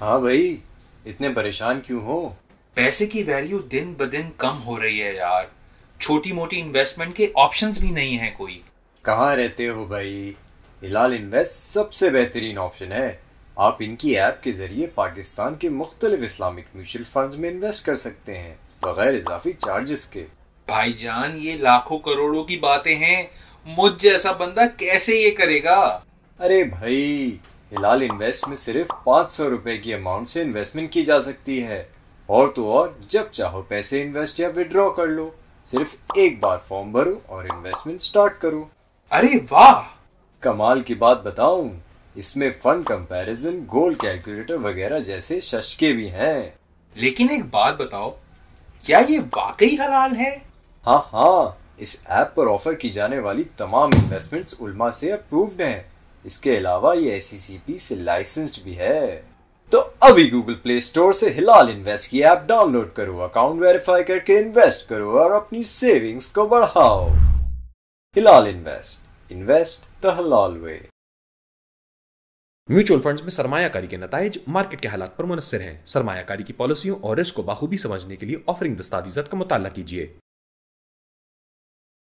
हाँ भाई इतने परेशान क्यों हो पैसे की वैल्यू दिन ब दिन कम हो रही है यार छोटी मोटी इन्वेस्टमेंट के ऑप्शंस भी नहीं है कोई कहाँ रहते हो भाई हिलाल इन्वेस्ट सबसे बेहतरीन ऑप्शन है आप इनकी ऐप के जरिए पाकिस्तान के मुख्तलिफ इस्लामिक म्यूचुअल फंड में इन्वेस्ट कर सकते हैं बगैर इजाफी चार्जेस के भाई जान ये लाखों करोड़ों की बातें हैं मुझ जैसा बंदा कैसे ये करेगा अरे भाई फिलहाल इन्वेस्ट में सिर्फ पाँच सौ रूपए की अमाउंट से इन्वेस्टमेंट की जा सकती है और तो और जब चाहो पैसे इन्वेस्ट या विड्रॉ कर लो सिर्फ एक बार फॉर्म भरो और इन्वेस्टमेंट स्टार्ट करो अरे वाह कमाल की बात बताऊं इसमें फंड कंपैरिजन गोल्ड कैलकुलेटर वगैरह जैसे शशके भी हैं लेकिन एक बात बताओ क्या ये वाकई हलाल है हाँ हाँ इस ऐप पर ऑफर की जाने वाली तमाम इन्वेस्टमेंट्स उल्मा से अप्रूव्ड हैं इसके अलावा ये एस e से लाइसेंस्ड भी है तो अभी गूगल प्ले स्टोर से हिलाल इन्वेस्ट की ऐप डाउनलोड करो अकाउंट वेरीफाई करके इन्वेस्ट करो और अपनी सेविंग्स को बढ़ाओ हिलाल इन्वेस्ट इन्वेस्ट द हलाल वे म्यूचुअल फंड्स में सरमायाकारी के नतज मार्केट के हालात पर मुनसर हैं सरमायाकारी की पॉलिसियों और रिस्क को बाखूबी समझने के लिए ऑफरिंग दस्तावेजात का मुताला कीजिए